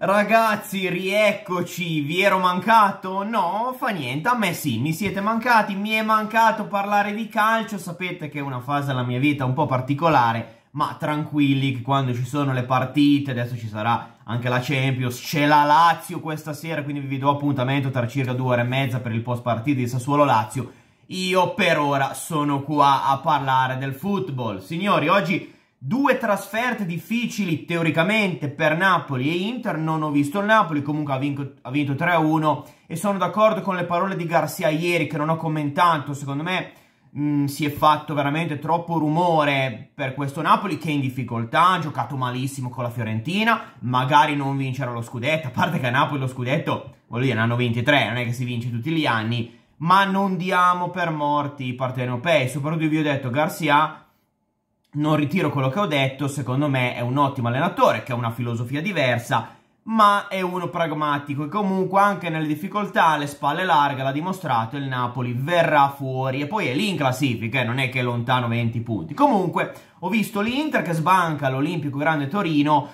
Ragazzi, rieccoci, vi ero mancato? No, fa niente, a me sì, mi siete mancati, mi è mancato parlare di calcio, sapete che è una fase della mia vita un po' particolare, ma tranquilli che quando ci sono le partite, adesso ci sarà anche la Champions, c'è la Lazio questa sera, quindi vi do appuntamento tra circa due ore e mezza per il post partita di Sassuolo-Lazio, io per ora sono qua a parlare del football. Signori, oggi Due trasferte difficili teoricamente per Napoli e Inter, non ho visto il Napoli, comunque ha vinto, ha vinto 3-1 e sono d'accordo con le parole di Garcia ieri che non ho commentato, secondo me mh, mm, si è fatto veramente troppo rumore per questo Napoli che è in difficoltà, ha giocato malissimo con la Fiorentina, magari non vincerà lo scudetto, a parte che a Napoli lo scudetto, voglio dire, ne hanno 23, non è che si vince tutti gli anni, ma non diamo per morti i partenopei, soprattutto vi ho detto Garcia non ritiro quello che ho detto, secondo me è un ottimo allenatore che ha una filosofia diversa, ma è uno pragmatico e comunque anche nelle difficoltà le spalle larghe l'ha dimostrato il Napoli verrà fuori e poi è lì in classifica, eh, non è che è lontano 20 punti. Comunque ho visto l'Inter che sbanca l'Olimpico Grande Torino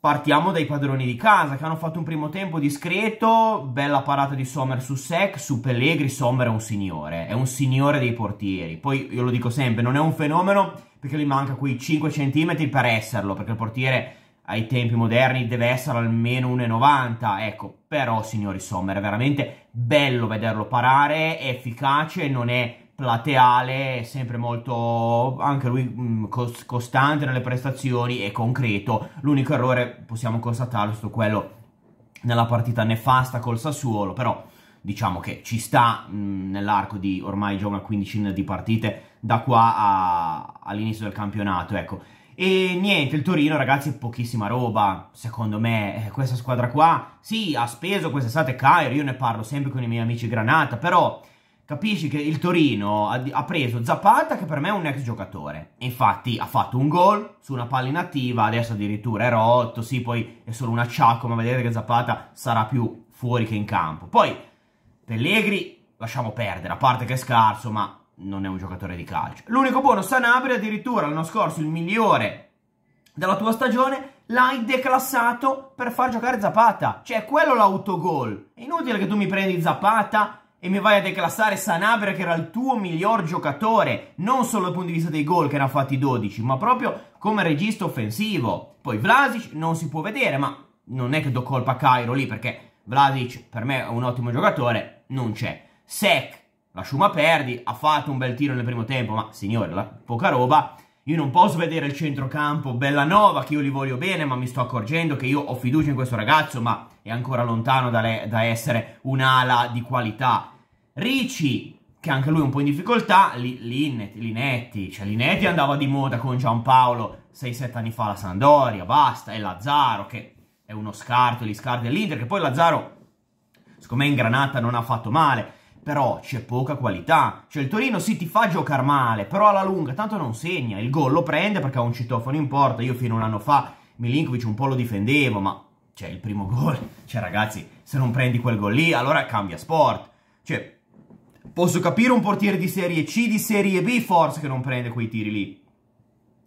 Partiamo dai padroni di casa che hanno fatto un primo tempo discreto, bella parata di Sommer su Sec, su Pellegri Sommer è un signore, è un signore dei portieri. Poi io lo dico sempre, non è un fenomeno perché gli manca quei 5 cm per esserlo, perché il portiere ai tempi moderni deve essere almeno 1,90, ecco, però signori Sommer è veramente bello vederlo parare, è efficace, non è plateale, sempre molto anche lui mm, costante nelle prestazioni e concreto. L'unico errore possiamo constatarlo è stato quello nella partita nefasta col Sassuolo, però diciamo che ci sta mm, nell'arco di ormai già una quindicina di partite da qua a, all'inizio del campionato, ecco. E niente, il Torino ragazzi è pochissima roba, secondo me eh, questa squadra qua, sì ha speso quest'estate Cairo, io ne parlo sempre con i miei amici Granata, però Capisci che il Torino ha, ha preso Zapata, che per me è un ex giocatore. Infatti ha fatto un gol su una palla inattiva, adesso addirittura è rotto, sì, poi è solo un acciacco, ma vedete che Zapata sarà più fuori che in campo. Poi Pellegri lasciamo perdere, a parte che è scarso, ma non è un giocatore di calcio. L'unico buono Sanabria, addirittura l'anno scorso il migliore della tua stagione, l'hai declassato per far giocare Zapata. Cioè, quello l'autogol. È inutile che tu mi prendi Zapata e mi vai a declassare Sanabria che era il tuo miglior giocatore, non solo dal punto di vista dei gol che ne ha fatti 12, ma proprio come regista offensivo. Poi Vlasic non si può vedere, ma non è che do colpa a Cairo lì perché Vlasic per me è un ottimo giocatore, non c'è. Sec, la Sciuma perdi, ha fatto un bel tiro nel primo tempo, ma signore, la, poca roba. Io non posso vedere il centrocampo Bellanova, che io li voglio bene, ma mi sto accorgendo che io ho fiducia in questo ragazzo, ma è ancora lontano da, le, da essere un'ala di qualità. Ricci, che anche lui è un po' in difficoltà, li, Linnet, Linetti, cioè Linetti andava di moda con Giampaolo 6-7 anni fa alla Sandoria, basta, e Lazzaro, che è uno scarto, gli scarti dell'Inter, che poi Lazzaro, siccome me in granata non ha fatto male, però c'è poca qualità. Cioè il Torino sì ti fa giocare male, però alla lunga tanto non segna. Il gol lo prende perché ha un citofono in porta. Io fino a un anno fa Milinkovic un po' lo difendevo, ma c'è cioè, il primo gol, cioè ragazzi, se non prendi quel gol lì, allora cambia sport. Cioè posso capire un portiere di serie C, di serie B forse che non prende quei tiri lì.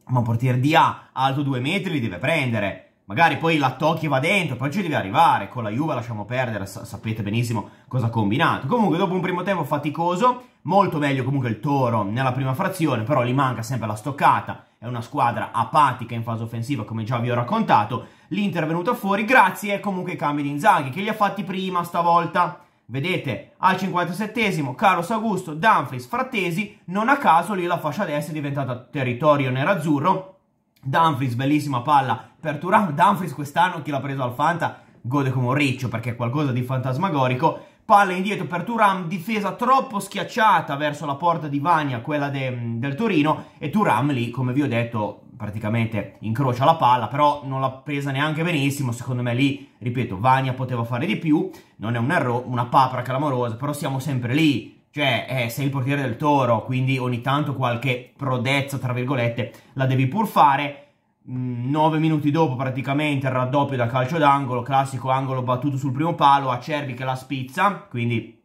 Ma un portiere di A alto due metri li deve prendere. Magari poi la Tocchi va dentro, poi ci deve arrivare. Con la Juve lasciamo perdere, sa sapete benissimo cosa ha combinato. Comunque dopo un primo tempo faticoso, molto meglio comunque il Toro nella prima frazione, però gli manca sempre la stoccata. È una squadra apatica in fase offensiva, come già vi ho raccontato. L'Inter è venuta fuori grazie comunque ai cambi di Inzaghi, che li ha fatti prima stavolta. Vedete, al 57esimo, Carlos Augusto, Dumfries, Frattesi, non a caso lì la fascia destra è diventata territorio nerazzurro Dumfries, bellissima palla per Turam. Dumfries quest'anno, chi l'ha preso al Fanta, gode come un riccio perché è qualcosa di fantasmagorico. Palla indietro per Turam, difesa troppo schiacciata verso la porta di Vania, quella de, del Torino. E Turam lì, come vi ho detto, praticamente incrocia la palla, però non l'ha presa neanche benissimo. Secondo me lì, ripeto, Vania poteva fare di più. Non è un errore, una papra clamorosa, però siamo sempre lì cioè, eh, sei il portiere del toro, quindi ogni tanto qualche prodezza, tra virgolette, la devi pur fare. 9 mm, minuti dopo praticamente il raddoppio da calcio d'angolo, classico angolo battuto sul primo palo, Acerbi che la spizza, quindi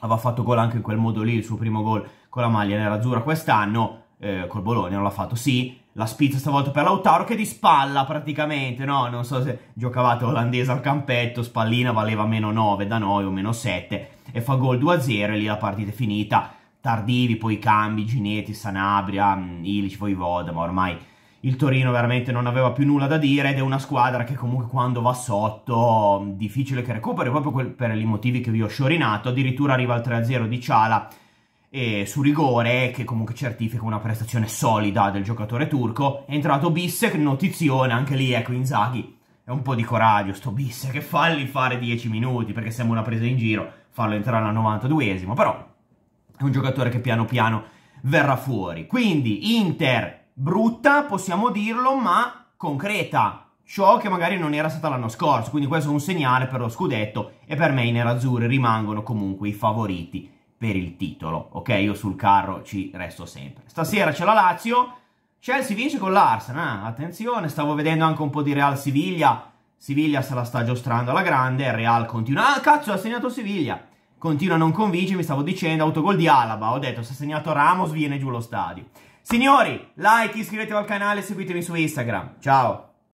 aveva fatto gol anche in quel modo lì, il suo primo gol con la maglia nerazzurra quest'anno, eh, col Bologna non l'ha fatto, sì, la spizza stavolta per Lautaro che di spalla praticamente, no? Non so se giocavate olandese al campetto, spallina valeva meno 9 da noi o meno 7, e fa gol 2-0 e lì la partita è finita. Tardivi, poi i cambi, Ginetti, Sanabria, mm, Ilic, Voivoda, ma ormai il Torino veramente non aveva più nulla da dire ed è una squadra che comunque quando va sotto mm, difficile che recuperi proprio per i motivi che vi ho sciorinato, addirittura arriva al 3-0 di Ciala eh, su rigore che comunque certifica una prestazione solida del giocatore turco, è entrato Bissek, notizione, anche lì ecco Inzaghi, è un po' di coraggio sto Bissek, che falli fare 10 minuti perché sembra una presa in giro, farlo entrare al 92esimo, però è un giocatore che piano piano verrà fuori. Quindi Inter brutta, possiamo dirlo, ma concreta. Ciò che magari non era stata l'anno scorso, quindi questo è un segnale per lo scudetto e per me i nerazzurri rimangono comunque i favoriti per il titolo. Ok, io sul carro ci resto sempre. Stasera c'è la Lazio, Chelsea vince con l'Arsenal, ah, attenzione, stavo vedendo anche un po' di Real Siviglia, Siviglia se la sta giostrando alla grande, Real continua... Ah, cazzo, ha segnato Siviglia! Continua a non convincermi, stavo dicendo, autogol di Alaba, ho detto, se ha segnato Ramos viene giù lo stadio. Signori, like, iscrivetevi al canale, e seguitemi su Instagram. Ciao!